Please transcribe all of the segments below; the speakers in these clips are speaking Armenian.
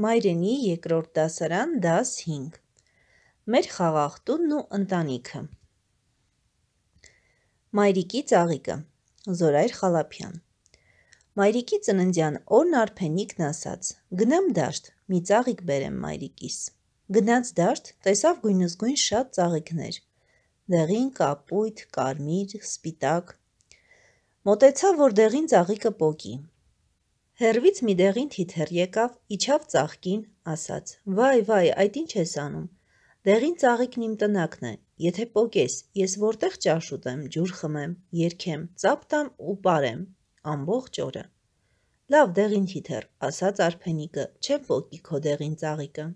Մայրենի երկրորդ դասարան դաս 5 Մեր խաղաղտունն ու ընտանիքը Մայրիկի ծաղիկը Զորայր Խալափյան Մայրիկի ծննդյան օրն Արփենիկն ասաց. «Գնամ դաշտ, մի ծաղիկ բերեմ մայրիկիս»։ Գնաց դաշտ, տեսավ գույնզգույն շատ ծաղիկներ. դեղին, կապույտ, կարմիր, սպիտակ։ Մոտեցավ, որ դեղին ծաղիկը պոկի, Հերվից մի դեղին թիթեր եկավ, իջավ ծաղկին, ասաց. «Վայ, վայ, այդ ինչ ես անում»։ Դեղին ծաղիկն իմ տնakն է, եթե պոկես, ես որտեղ ճաշ ուտեմ, ջուր խմեմ, երգեմ, ծափ տամ ու պարեմ ամբողջ օրը։ «Լավ, դեղին թիթեռ», ասաց Արփենիկը, «չեմ պոկի քո դեղին ծաղիկը»։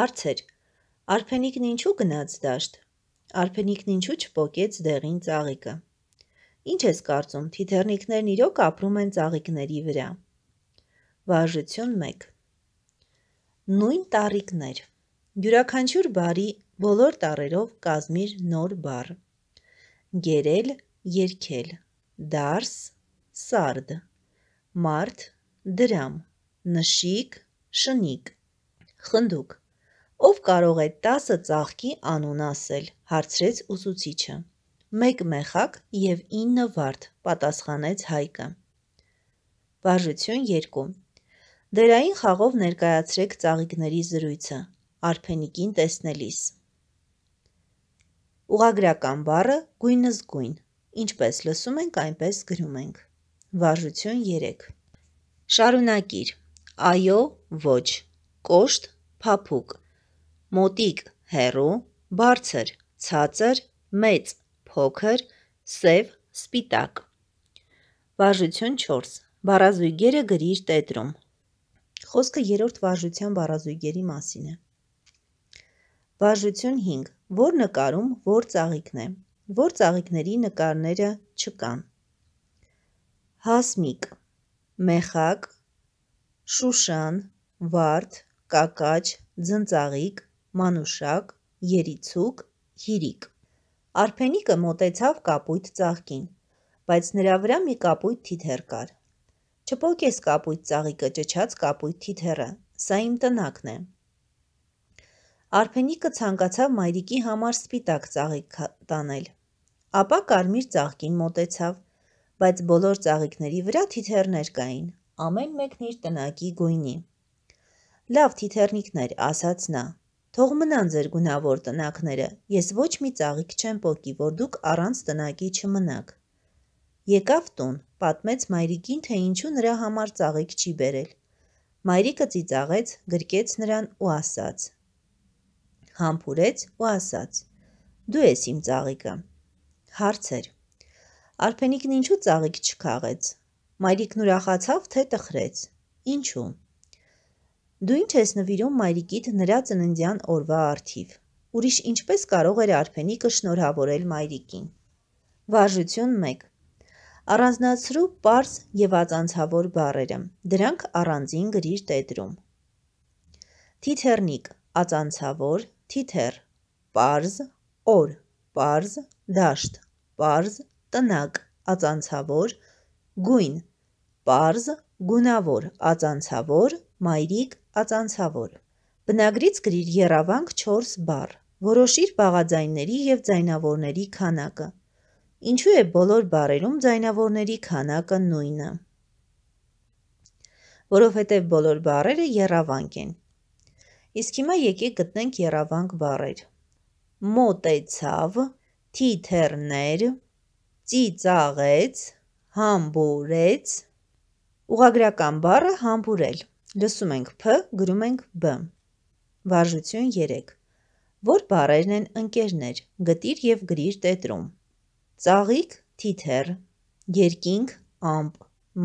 Հարցեր. Արփենիկն ինչու գնաց դաշտ։ Արփենիկն ինչու չպոկեց դեղին ծաղիկը։ Ինչ ես կարծում, թիթեռնիկներն իրոք ապրում են ծաղիկների վրա։ Վարժություն 1։ Նույն տարիքներ։ Յուրաքանչյուր բարի բոլոր տարերով կազմիր նոր բառ։ Գերել, երկել։ Դարս, սարդ։ Մարտ, դրամ։ Նշիկ, շնիկ։ Խնդուկ։ Ով կարող է 10 ծաղկի անուն ասել, հարցրեց ուսուցիչը մեկ մեղակ և իննը վարդ, պատասխանեց Հայկը։ Վարժություն երկու։ Դերային խաղով ներկայացրեք ծաղիկների զրույցը, արփենիկին տեսնելիս։ Ուղագրական բառը գույնը զգույն, ինչպես լսում ենք, այնպես գրում ենք։ Վարժություն 3։ Շարունակիր. Այո, ոչ, կոշտ, փափուկ, մոտիկ, հերու, բարձր, ցածր, մեծ, փոքր, սև, սպիտակ։ Վարժություն 4. Բառազույգերը գրիր տետրում։ Խոսքը երրորդ վարժության բառազույգերի մասին է։ Վարժություն 5. Որ նկարում որ ծաղիկն է։ Որ ծաղիկների նկարները չկան։ Հասմիկ, մეხակ, շուշան, վարդ, կակաչ, ձնծաղիկ, մանուշակ, երիցուկ, հիրիկ։ Արփենիկը մոտեցավ կապույտ ծաղկին, բայց նրա վրա մի կապույտ թիթեր կար։ Չփոքես կապույտ ծաղիկը ճճած կապույտ թիթերը։ Սա իմ տնակն է։ Արփենիկը ցանկացավ մայրիկի համար սպիտակ ծաղիկ տանել։ Ապա կարմիր ծաղկին մոտեցավ, բայց բոլոր ծաղիկների վրա թիթեռներ կային, ամեն մեկն իր տնակի գույնի։ Լավ թիթեռնիկներ, ասաց նա, Թող մնան ձեր գունավոր տնակները, ես ոչ մի ծաղիկ չեմ պոկի, որ դուք առանց տնակի չմնաք։ Եկավ տուն, պատմեց մայրիկին, թե ինչու նրա համար ծաղիկ չի բերել։ Մայրիկը ծիծաղեց, գրկեց նրան ու ասաց. Համբուրեց ու ասաց. Դու ես իմ ծաղիկը։ Հարցեր. Արփենիկն ինչու ծաղիկ չքաղեց։ Մայրիկն ուրախացավ, թե տխրեց։ Ինչու՞։ Դու ինչ ես նվիրում մայրիկիդ նրա ծննդյան օրվա արթիվ։ Ուրիշ ինչպես կարող էր Արփենիկը շնորհավորել մայրիկին։ Վարժություն 1։ Առանձնացրու པարզ եւ ածանցավոր բառերը։ Դրանք առանձին գրիր տետրում։ Թիթեռնիկ, ածանցավոր, թիթեռ, པարզ, օր, པարզ, դաշտ, པարզ, տնակ, ածանցավոր, գույն, པարզ, գունավոր, ածանցավոր, մայրիկ, ածանցավոր։ Բնագրից գրիր Երավանք 4 բառ։ Որոշիր բաղաձայների եւ ձայնավորների քանակը։ Ինչու է բոլոր բառերում ձայնավորների քանակը նույնը։ Որովհետև բոլոր բառերը երավանք են։ Իսկ հիմա եկեք գտնենք երավանք բառեր։ Մոտեցավ, թիթեռներ, ծիծաղեց, համբուրեց։ Ուղագրական բառը համբուրել։ Լսում ենք P, գրում ենք B։ Վարժություն 3։ Որ բառերն են ընկերներ, գտիր եւ գրիր տետրում։ Ծաղիկ, թիթեռ, երկինք, ամպ,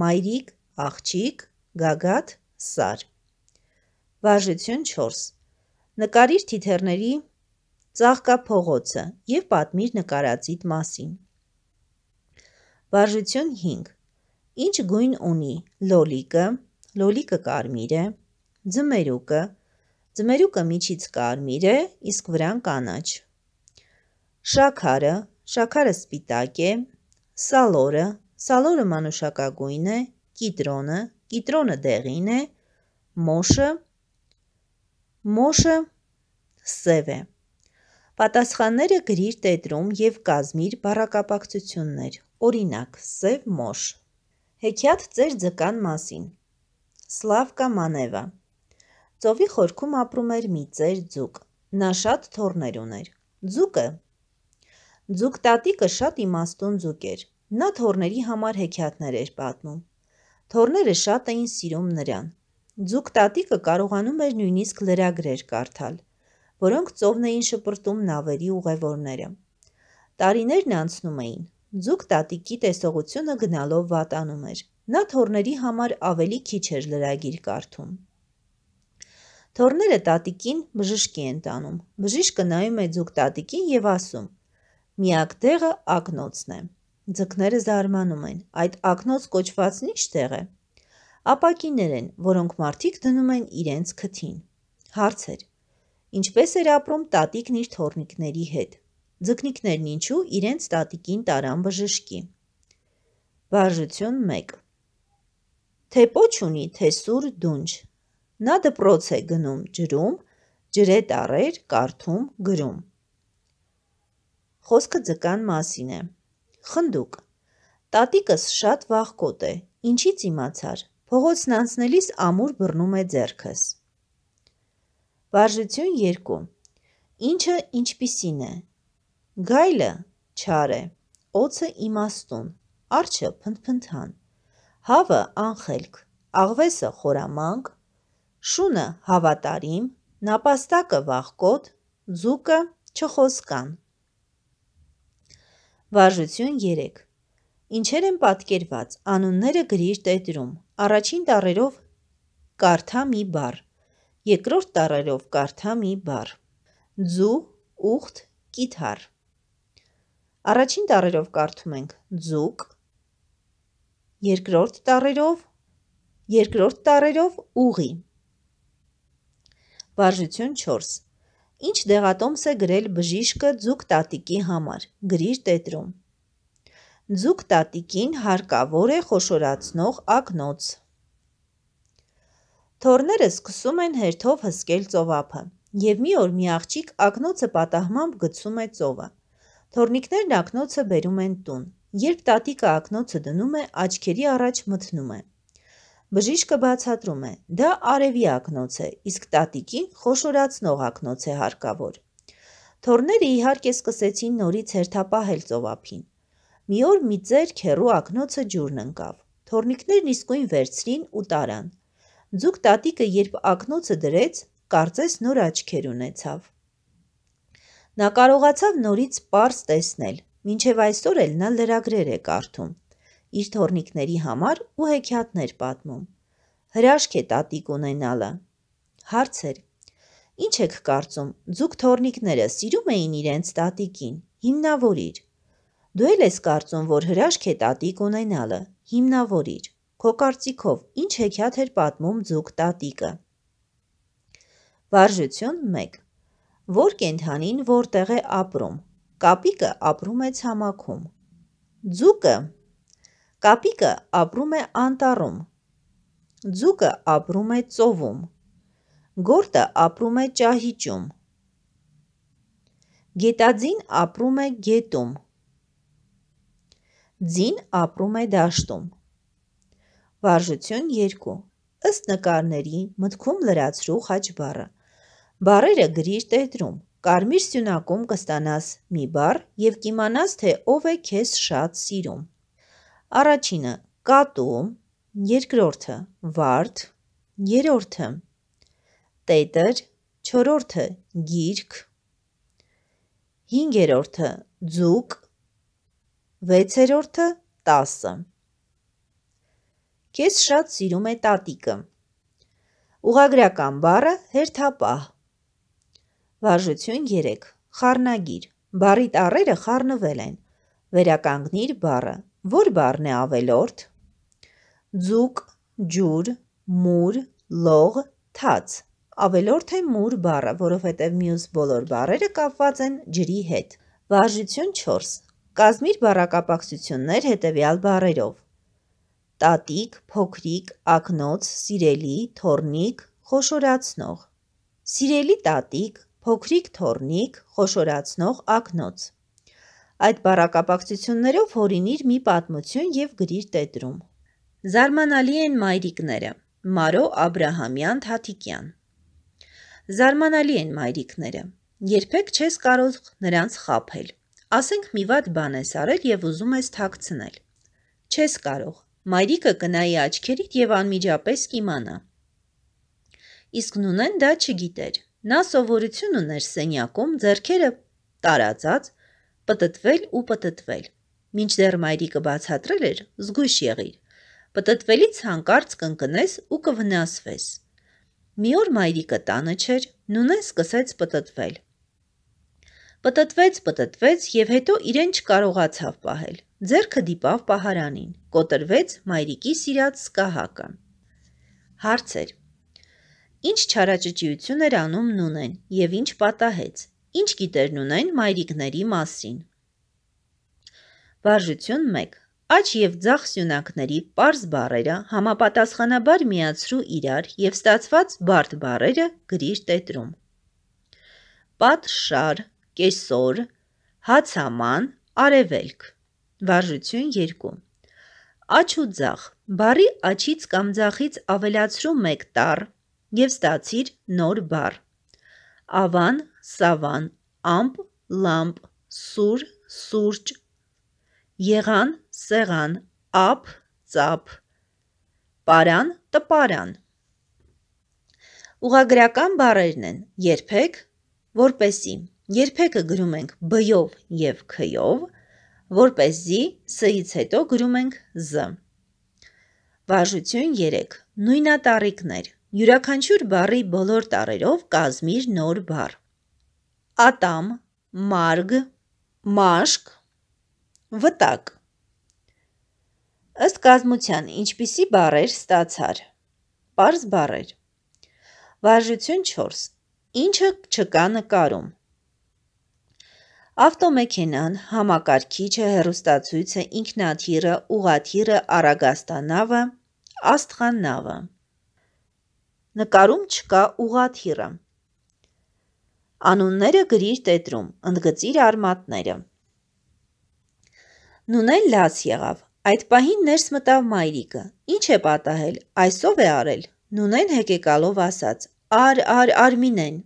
մայրիկ, աղջիկ, գագաթ, սար։ Վարժություն 4։ Նկարիր թիթեռների ծաղկափողոցը եւ պատմիր նկարածիդ մասին։ Վարժություն 5։ Ինչ գույն ունի լոլիկը, լոլիկը կարմիր է, ձմերուկը, ձմերուկը միջից կարմիր է, իսկ վրան կանաչ։ Շաքարը, շաքարը սպիտակ է, սալորը, սալորը մանուշակագույն է, կիտրոնը, կիտրոնը դեղին է, մոշը, մոշը սև է։ Պատասխանները գրիր տետրում և կազմիր բարակապակցություններ, օրինակ, սև մոշ։ Հեքիաթ ծեր ձկան մասին։ Սլավկա Մանևա։ Ծովի խորքում ապրում էր մի ծեր ձուկ։ Նա շատ թորներ ուներ։ Ձուկը Ձուկ տատիկը շատ իմաստուն ձուկ էր։ Նա թորների համար հեքիաթներ էր պատմում։ Թորները շատ էին սիրում նրան։ Ձուկ տատիկը կարողանում էր նույնիսկ լրագրեր կարդալ, որոնք ծովն էին շպրտում նավերի ուղևորները։ Տարիներն անցնում էին։ Ձուկ տատիկի տեսողությունը գնալով վատանում էր։ Նա թորների համար ավելի քիչ էր լրագիր կարդում։ Թորները տատիկին բժշկի են տանում։ Բժիշկը նայում է ձուկ տատիկին եւ ասում. «Միակ տեղը ակնոցն է»։ Ձկները զարմանում են. այդ ակնոց կոչվածն ի՞նչ տեղ է։ Ապակիներ են, որոնք մարդիկ դնում են իրենց քթին։ Հարցեր. Ինչպես էր ապրում տատիկն իր թորնիկների հետ։ Ձկնիկներն ինչու իրենց տատիկին տարան բժշկի։ Վարժություն 1 թե պոչ ունի, թե սուր դունջ։ Նա դպրոց է գնում ջրում, ջրե տառեր, կարդում, գրում։ Խոսքը ձկան մասին է։ Խնդուկ։ Տատիկս շատ վախկոտ է, ինչից իմացար։ Փողոցն անցնելիս ամուր բռնում է ձեռքս։ Վարժություն 2 ինչը ինչպիսին է։ Գայլը չար է, օծը իմաստուն, արջը փնփնթան հավը անխելք, աղվեսը խորամանկ, շունը հավատարիմ, նապաստակը վախկոտ, ձուկը չխոսկան։ Վարժություն 3 Ինչեր են պատկերված, անունները գրիր տետրում, առաջին տարերով կարթա մի բար, երկրորդ տարերով կարթա մի բար, ձու, ուղթ, կիթար։ Առաջին տարերով կարդում ենք ձուկ, երկրորդ տառերով, երկրորդ տառերով ուղի։ Վարժություն 4. Ինչ դեղատոմս է գրել բժիշկը ձուկ տատիկի համար։ Գրիր տետրում։ Ձուկ տատիկին հարկավոր է խոշորացնող ակնոց։ Թորները սկսում են հերթով հսկել ծովափը, եւ մի օր մի աղջիկ ակնոցը պատահմամբ գցում է ծովը։ Թորնիկներն ակնոցը բերում են տուն։ Երբ տատիկը ակնոցը դնում է, աչքերի առաջ մթնում է։ Բժիշկը բացատրում է. դա արևի ակնոց է, իսկ տատիկին խոշորացնող ակնոց է հարկավոր։ Թորները իհարկե սկսեցին նորից հերթապահել ծովափին։ Մի օր մի ձերք հերու ակնոցը ջուրն ընկավ։ Թորնիկներն իսկույն վերցրին ու տարան։ Ձուկ տատիկը երբ ակնոցը դրեց, կարծես նոր աչքեր ունեցավ։ Նա կարողացավ նորից པարս տեսնել, Մինչև այսօր էլ նա լրագրեր է կարդում, իր թորնիկների համար ու հեքիաթներ պատմում։ Հրաշք է տատիկ ունենալը։ Հարցեր. Ինչ եք կարծում, ձուք թորնիկները սիրում էին իրենց տատիկին, հիմնավորիր։ Դու էլ ես կարծում, որ հրաշք է տատիկ ունենալը, հիմնավորիր։ Քո կարծիքով ինչ հեքիաթ էր պատմում ձուք տատիկը։ Վարժություն 1 որ կենթանին որտեղ է ապրում, Կապիկը ապրում է ցամաքում։ Ձուկը Կապիկը ապրում է անտառում։ Ձուկը ապրում է ծովում։ Գորտը ապրում է ճահիճում։ Գետաձին ապրում է գետում։ Ձին ապրում է դաշտում։ Վարժություն 2 ըստ նկարների մտքում լրացրու խաչբառը։ Բառերը գրիր տետրում։ Կարմիր սյունակում կստանաս մի բառ եւ կիմանաս, թե ով է քեզ շատ սիրում։ Առաջինը՝ կատում, երկրորդը՝ վարդ, երրորդը՝ տետր, չորրորդը՝ գիրք, հինգերորդը՝ ձուկ, վեցերորդը՝ տասը։ Քեզ շատ սիրում է տատիկը։ Ուղագրական բառը հերթապահ Վարժություն 3. Խառնագիր։ Բարի տառերը խառնվել են։ Վերականգնիր բառը։ Որ բառն է ավելորդ։ Ձուկ, ջուր, մուր, լող, թաց։ Ավելորդ է մուր բառը, որովհետև մյուս բոլոր բառերը կապված են ջրի հետ։ Վարժություն 4. Կազմիր բառակապակցություններ հետևյալ բառերով. տատիկ, փոքրիկ, ակնոց, սիրելի, թորնիկ, խոշորացնող։ Սիրելի տատիկ, փոքրիկ թորնիկ, խոշորացնող ակնոց։ Այդ բարակապակցություններով հորինիր մի պատմություն եւ գրիր տետրում։ Զարմանալի են մայրիկները։ Մարո Աբ รา համյան Թաթիկյան։ Զարմանալի են մայրիկները։ Երբեք չես կարող նրանց խափել։ Ասենք մի վատ բան ես արել եւ ուզում ես թաքցնել։ Չես կարող։ Մայրիկը կնայի աչքերիդ եւ անմիջապես կիմանա։ Իսկ Նունեն դա չգիտեր։ Նա սովորություն ուներ սենյակում ձեռքերը տարածած պտտվել ու պտտվել։ Մինչդեռ մայրիկը բացատրել էր, զգույշ եղիր։ Պտտվելից հանկարծ կընկնես ու կվնասվես։ Մի օր մայրիկը տանը չէր, նունեն սկսեց պտտվել։ Պտտվեց, պտտվեց եւ հետո իրեն չկարողացավ պահել։ Ձերքը դիպավ պահարանին, կոտրվեց մայրիկի սիրած սկահակը։ Հարցեր Ինչ չարաճճիություն էր անում Նունեն եւ ինչ պատահեց։ Ինչ գիտեր Նունեն մայրիկների մասին։ Վարժություն 1 աջ եւ ձախ սյունակների པարզ բարերը համապատասխանաբար միացրու իրար եւ ստացված բարդ բարերը գրիր տետրում։ Պատ շար, կեսոր, հացաման, արևելք։ Վարժություն 2։ Աջ ու ձախ։ Բարի աչից կամ ձախից ավելացրու 1 տառ, եւ ստացիր նոր բառ։ Ավան, սավան, ամպ, լամպ, սուր, սուրճ, եղան, սեղան, ապ, ծապ, պարան, տպարան։ Ուղագրական բառերն են երբեք, որպեսի, երբեկը գրում ենք բյով եւ քյով, որպեսզի սից հետո գրում ենք զ։ Վարժություն 3. Նույնատառիկներ յուրաքանչյուր բառի բոլոր տառերով կազմիր նոր բառ։ Ատամ, մարգ, մաշկ, վտակ։ Ըստ կազմության, ինչպիսի բառեր ստացար։ Պարզ բառեր։ Վարժություն 4. Ինչը չկա նկարում։ Ավտոմեքենան, համակարգիչը, հեռուստացույցը, ինքնաթիռը, ուղաթիռը, արագաստանավը, աստղանավը։ Նկարում չկա ուղաթիռը։ Անունները գրիր տետրում, ընդգծիր արմատները։ Նունեն լաց եղավ։ Այդ պահին ներս մտավ մայրիկը։ Ինչ է պատահել, այսով է արել։ Նունեն հեկեկալով ասաց. «Ար, ար, Արմինեն»։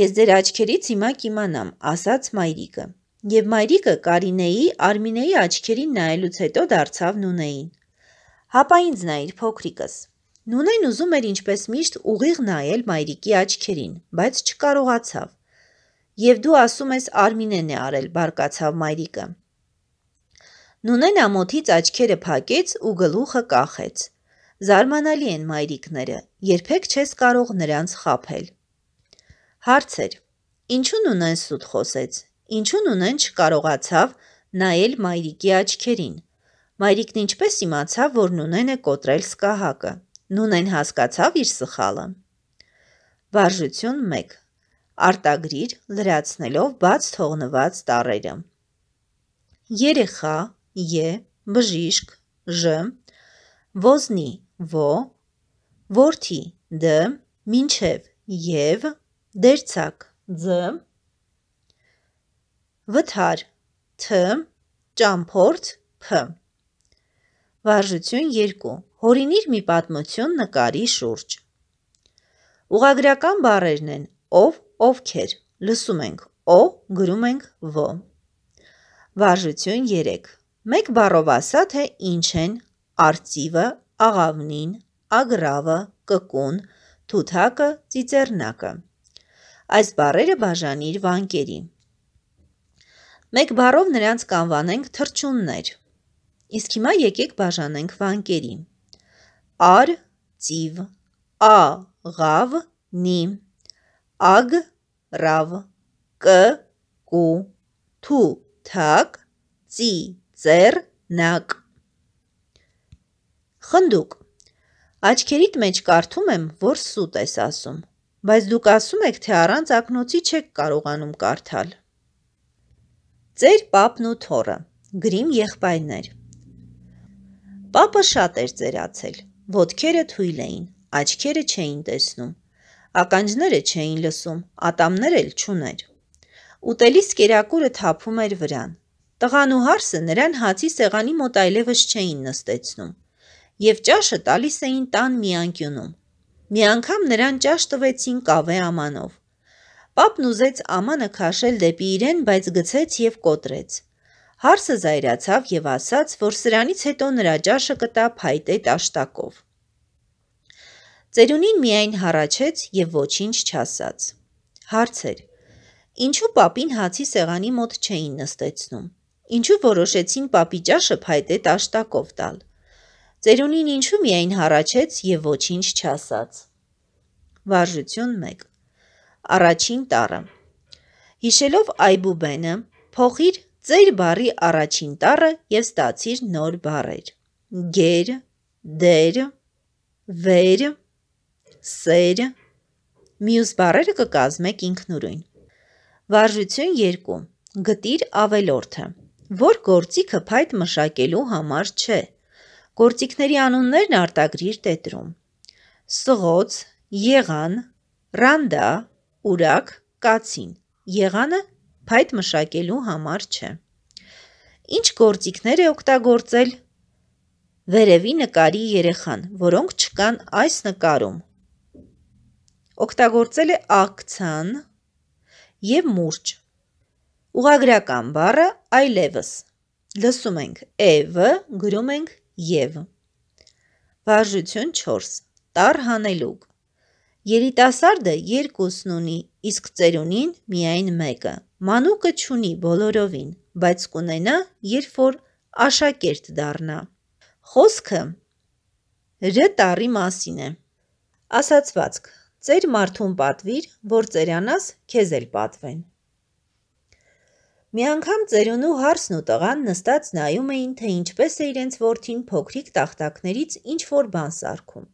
Ես ձեր աչքերից հիմա կիմանամ, ասաց մայրիկը։ Եվ մայրիկը Կարինեի, Արմինեի աչքերին նայելուց հետո դարձավ Նունեին։ Հապա ինձ նայիր, փոքրիկս։ Նունեն ուզում էր ինչպես միշտ ուղիղ նայել մայրիկի աչքերին, բայց չկարողացավ։ Եվ դու ասում ես Արմինեն է արել, բարկացավ մայրիկը։ Նունեն ամոթից աչքերը փակեց ու գլուխը կախեց։ Զարմանալի են մայրիկները, երբեք չես կարող նրանց խափել։ Հարցեր. Ինչու Նունեն սուտ խոսեց։ Ինչու Նունեն չկարողացավ նայել մայրիկի աչքերին։ Մայրիկն ինչպես իմացավ, որ Նունեն է կոտրել սկահակը։ Նունեն հասկացավ իր սխալը։ Վարժություն 1. Արտագրիր լրացնելով բաց թողնված տառերը։ Երեխա Ե, բժիշկ Ժ, ոզնի Ո, որդի Դ, մինչև Եվ, դերցակ Ձ, վթար Թ, ճամփորդ Փ։ Վարժություն 2 Հորինիր մի պատմություն նկարի շուրջ։ Ուղագրական բառերն են ով, ովքեր։ Լսում ենք օ, գրում ենք վ։ Վարժություն 3։ Մեկ բառով ասա, թե ինչ են արծիվը, աղավնին, ագրավը, կկուն, թութակը, ծիծեռնակը։ Այս բառերը բաժանիր վանկերի։ Մեկ բառով նրանց կանվանենք թրջուններ։ Իսկ հիմա եկեք բաժանենք վանկերին ար ծիվ, ա ղավ նի, ագ ռավ, կ կու, թու թակ, ծի ծեր նակ։ Խնդուկ, աչքերիտ մեջ կարդում եմ, որ սուտ ես ասում, բայց դուք ասում եք, թե առանց ակնոցի չեք կարողանում կարդալ։ Ձեր պապն ու թորը, գրիմ եղբայներ։ Պապը շատ էր ծերացել, Ոտքերը թույլ էին, աչքերը չէին տեսնում, ականջները չէին լսում, ատամներ էլ չուներ։ Ուտելիս կերակուրը թափում էր վրան։ Տղան ու հարսը նրան հացի սեղանի մոտ այլևս չէին նստեցնում եւ ճաշը տալիս էին տան մի անկյունում։ Մի անգամ նրան ճաշ տվեցին կավե ամանով։ Պապն ուզեց ամանը քաշել դեպի իրեն, բայց գցեց եւ կոտրեց։ Հարսը զայրացավ եւ ասաց, որ սրանից հետո նրա ճաշը կտա փայտե տաշտակով։ Ծերունին միայն հառաչեց եւ ոչինչ չասաց։ Հարցեր. Ինչու papin հացի սեղանի մոտ չէին նստեցնում։ Ինչու որոշեցին papի ճաշը փայտե տաշտակով տալ։ Ծերունին ինչու միայն հառաչեց եւ ոչինչ չասաց։ Վարժություն 1։ Առաջին տարը։ Հիշելով Այբուբենը, փողիր Ձեր բարի առաջին տառը և ստացիր նոր բարեր. գեր, դեր, վեր, սեր, մյուս բարերը կկազմեք ինքնուրույն։ Վարժություն երկում, գտիր ավելորդը, որ գործիքը պայտ մշակելու համար չէ, գործիքների անուններն արտագրիր տետրում։ Սղոց, եղան, ռանդա, ուրակ, կացին, եղանը փայտ մշակելու համար չէ։ Ինչ գործիքներ է օգտագործել վերևի նկարի երեխան, որոնք չկան այս նկարում։ Օգտագործել է ակցիան եւ մուրճ։ Ուղագրական բառը այլևս։ Լսում ենք «ը», գրում ենք «եվ»։ Վարժություն 4. Տար հանելուկ Երիտասարդը երկուսն ունի, իսկ ծերունին միայն մեկը։ Մանուկը չունի բոլորովին, բայց կունենա, երբ որ աշակերտ դառնա։ Խոսքը ր տառի մասին է։ Ասացվածք. Ծեր մարդուն պատվիր, որ ծերանաս քեզ էլ պատվեն։ Մի անգամ ծերունու հարսն ու տղան նստած նայում էին, թե ինչպես է իրենց որդին փոքրիկ տախտակներից ինչ որ բան սարքում։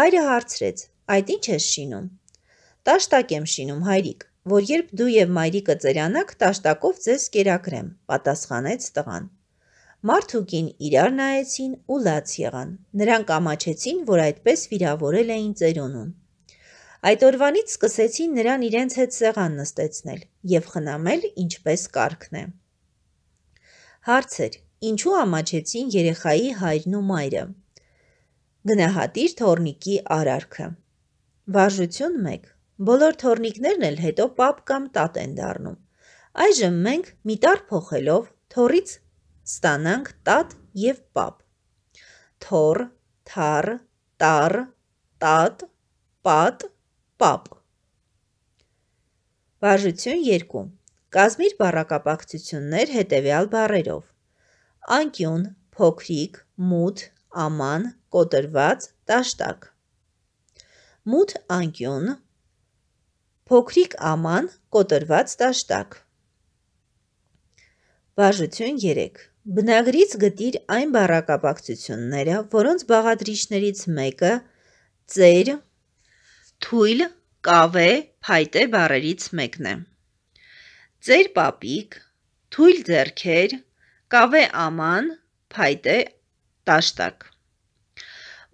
Հայրը հարցրեց. Այդ ի՞նչ ես շինում։ Տաշտակ եմ շինում, հայրիկ, որ երբ դու եւ մայրիկը ծերանաք, տաշտակով ձեզ կերակրեմ, պատասխանեց տղան։ Մարդ ու կին իրար նայեցին ու լաց եղան։ Նրանք ամաչեցին, որ այդպես վիրավորել էին ծերունուն։ Այդ օրվանից սկսեցին նրան իրենց հետ սեղան նստեցնել եւ խնամել ինչպես կարգն է։ Հարցեր. Ինչու ամաչեցին երեխայի հայրն ու մայրը։ Գնահատիր թորնիկի արարքը։ Վարժություն 1. Բոլոր թորնիկներն էլ հետո պապ կամ տատ են դառնում։ Այժմ մենք միտար փոխելով թորից ստանանք տատ եւ պապ։ Թոր, թար, տար, տատ, պատ, պապ։ Վարժություն 2. Կազմիր բառակապակցություններ հետևյալ բառերով. անկյուն, փոքրիկ, մութ, աման, կոտրված, տաշտակ մութ անկյուն, փոքրիկ աման, կոտրված տաշտակ։ Բաժություն 3. Բնագրից գտիր այն բառակապակցությունները, որոնց բաղադրիչներից մեկը ծեր, թույլ, կավե, փայտե բառերից մեկն է։ Ծեր պապիկ, թույլ ձերքեր, կավե աման, փայտե տաշտակ։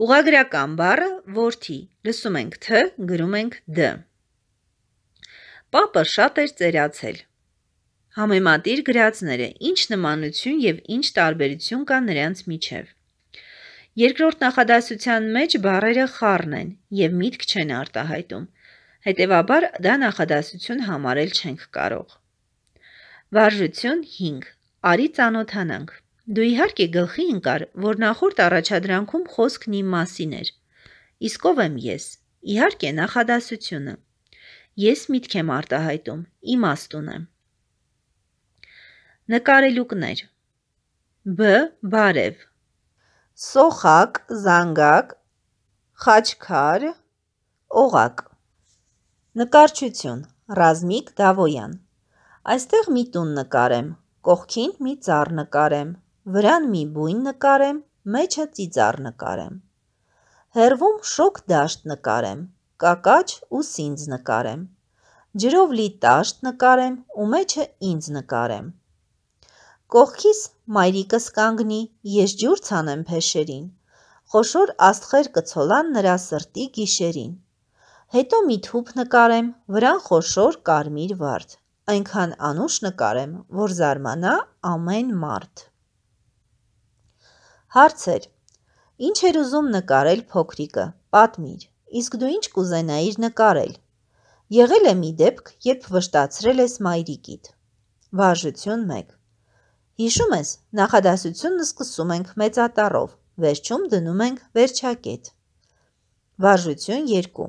Ուղագրական բառը որդի։ Լսում ենք թ, գրում ենք դ։ Պապը շատ էր ծերացել։ Համեմատիր գրածները, ինչ նմանություն եւ ինչ տարբերություն կա նրանց միջև։ Երկրորդ նախադասության մեջ բառերը խառն են եւ միտք չեն արտահայտում։ Հետևաբար դա նախադասություն համարել չենք կարող։ Վարժություն 5. Արի ծանոթանանք։ Դու իհարկե գլխի ընկար, որ նախորդ առաջադրանքում խոսքն իմ մասին էր։ Իսկ ով եմ ես։ Իհարկե նախադասությունը։ Ես միտք եմ արտահայտում, իմ աստուն եմ։ Նկարելուկներ։ Բ բարև։ Սոխակ, զանգակ, խաչքար, օղակ։ Նկարչություն Ռազմիկ Դավոյան։ Այստեղ մի տուն նկարեմ, կողքին մի ծառ նկարեմ, վրան մի բույն նկարեմ, մեջը ծիծառ նկարեմ։ Հերվում շոկ դաշտ նկարեմ, կակաչ ու սինձ նկարեմ։ Ջրով լի տաշտ նկարեմ ու մեջը ինձ նկարեմ։ Կողքիս մայրիկս կանգնի, ես ջուր ցանեմ փեշերին։ Խոշոր աստղեր կցոլան նրա սրտի գիշերին։ Հետո մի թուփ նկարեմ, վրան խոշոր կարմիր վարդ։ Այնքան անուշ նկարեմ, որ զարմանա ամեն մարդ։ Հարցեր. Ինչ էր ուզում նկարել փոքրիկը, պատմիր, իսկ դու ինչ կուզենայիր նկարել։ Եղել է մի դեպք, երբ վշտացրել ես մայրիկիդ։ Վարժություն 1։ Հիշում ես, նախադասությունը սկսում ենք մեծատառով, վերջում դնում ենք վերջակետ։ Վարժություն 2։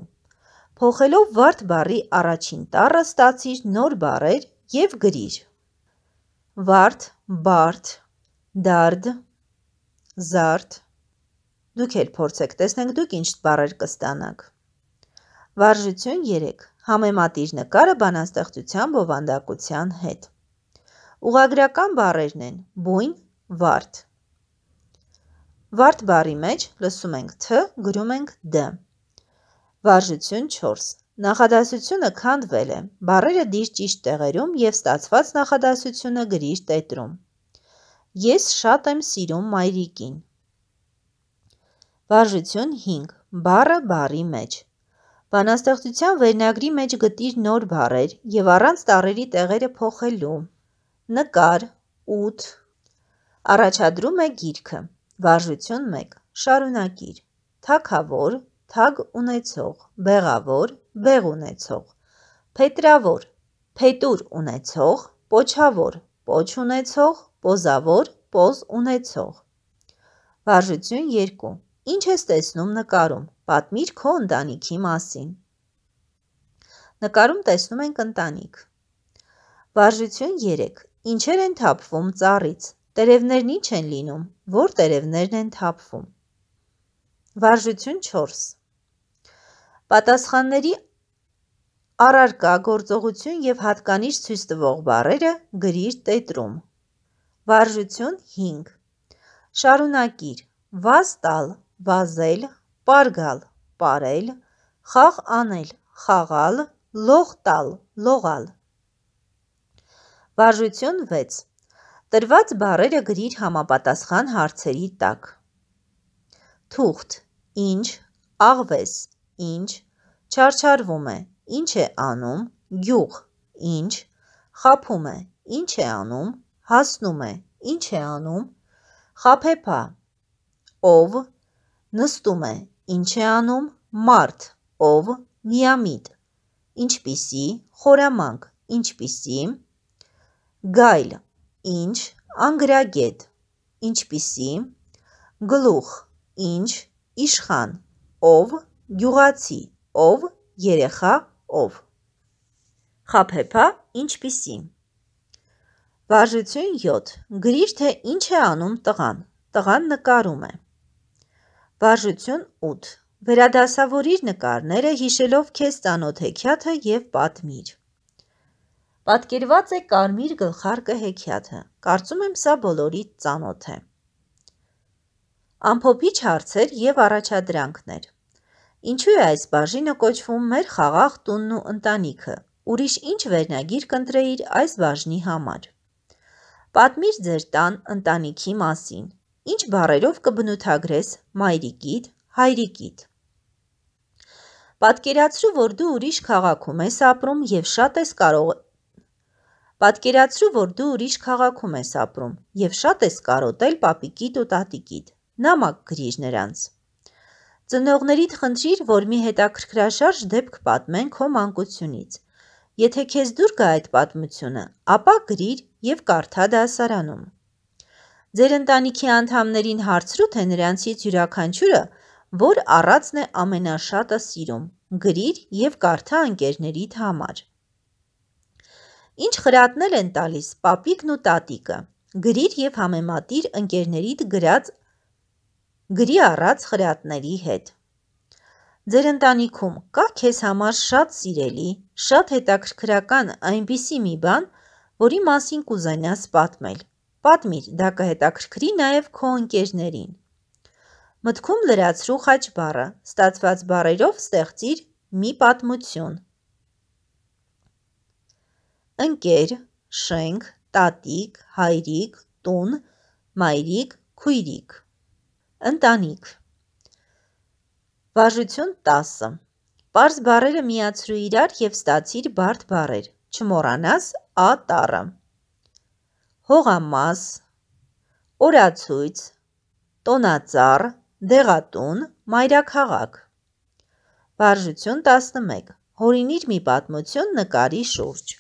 Փոխելով վարդ բառի առաջին տառը ստացիր նոր բառեր եւ գրիր։ Վարդ, բարդ, դարդ, Զարդ։ Դուք էլ փորձեք, տեսնենք դուք ինչ բառեր կստանաք։ Վարժություն 3. Համեմատիր նկարը բանաստեղծության բովանդակության հետ։ Ուղագրական բառերն են. բույն, վարդ։ Վարդ բառի մեջ լսում ենք թ, գրում ենք դ։ Վարժություն 4. Նախադասությունը քանդվել է։ Բառերը դիր ճիշտ տեղերում եւ ստացված նախադասությունը գրիշ տետրում։ Ես շատ եմ սիրում մայրիկին։ Վարժություն 5. Բառը բառի մեջ։ Բանաստեղծության վերնագրի մեջ գտիր նոր բառեր եւ առանց տառերի տեղերը փոխելու։ Նկար 8 Առաջադրում է գիրքը։ Վարժություն 1. Շարունակիր։ Թակավոր, թագ ունեցող, բեղավոր, բեղ ունեցող, փետրավոր, փետուր ունեցող, պոչավոր, պոչ ունեցող, Պոզավոր, պոզ ունեցող։ Վարժություն 2. Ինչ ես տեսնում նկարում։ Պատմիր քո ընտանիքի մասին։ Նկարում տեսնում ենք ընտանիք։ Վարժություն 3. Ինչեր են թափվում ծառից։ Տերևներն ինչ են լինում։ Որ տերևներն են թափվում։ Վարժություն 4. Պատասխանների առարկա գործողություն եւ հատկանիշ ցույց տվող բառերը գրիր տետրում։ Վարժություն 5. Շարունակիր. վազ տալ, վազել, պարգալ, պարել, խաղ անել, խաղալ, լող տալ, լողալ։ Վարժություն 6. Տրված բառերը գրիր համապատասխան հարցերի տակ։ Թուղթ. Ինչ, աղվես, ինչ, չարչարվում է, ինչ է անում, գյուղ, ինչ, խափում է, ինչ է անում, Հասնում է, ինչ է անում, խաբեբա, ով, նստում է, ինչ է անում, մարդ, ով, միամիտ, ինչպիսի, խորամանկ, ինչպիսի, գայլ, ինչ, անգրագետ, ինչպիսի, գլուխ, ինչ, իշխան, ով, գյուղացի, ով, երեխա, ով։ Խաբեբա ինչպիսի։ Վարժություն 7. Գրիշ թե ինչ է անում տղան։ Տղան նկարում է։ Վարժություն 8. Վերադասավորիր նկարները հիշելով քեզ ծանոթ հեքիաթը եւ պատմիր։ Պատկերված է կարմիր գլխարկը հեքիաթը։ Կարծում եմ սա բոլորի ծանոթ է։ Ամփոփիչ հարցեր եւ առաջադրանքներ։ Ինչու է այս բաժինը կոչվում մեր խաղաղ տունն ու ընտանիքը։ Ուրիշ ինչ վերնագիր կընտրեիր այս բաժնի համար։ Պատմիր ձեր տան ընտանիքի մասին։ Ինչ բառերով կբնութագրես մայրիկիդ, հայրիկիդ։ Պատկերացրու, որ դու ուրիշ քաղաքում ես ապրում եւ շատ ես կարող Պատկերացրու, որ դու ուրիշ քաղաքում ես ապրում եւ շատ ես կարոտել papikit ու tatikit։ Նամակ գրիր նրանց։ Ծնողներիդ խնդրիր, որ մի հետաքրքրաշարժ դեպք պատմեն քո մանկությունից։ Եթե քեզ դուր գա այդ պատմությունը, ապա գրիր եւ կարդա դասարանում։ Ձեր ընտանիքի անդամներին հարցրու, թե նրանցից յուրաքանչյուրը որ առածն է ամենաշատը սիրում։ Գրիր եւ կարդա ընկերներիդ համար։ Ինչ խրատներ են տալիս papikն ու տատիկը։ Գրիր եւ համեմատիր ընկերներիդ գրած գրի առած խրատների հետ։ Ձեր ընտանիքում կա քեզ համար շատ սիրելի, շատ հետաքրքրական այնպիսի մի բան, որի մասին կուզենաս պատմել։ Պատմիր, դա կհետաքրքրի նաև քո ընկերներին։ Մտքում լրացրու խաչբառը, ստացված բառերով ստեղծիր մի պատմություն։ Ընկեր, շենք, տատիկ, հայրիկ, տուն, մայրիկ, քույրիկ։ Ընտանիք Վարժություն 10. Պարզ բառերը միացրու իրար եւ ստացիր բարդ բառեր։ Չմոռանաս Ա տառը։ Հողամաս, օրացույց, տոնածառ, դեղատուն, մայրաքաղաք։ Վարժություն 11. Հորինիր մի պատմություն նկարի շուրջ։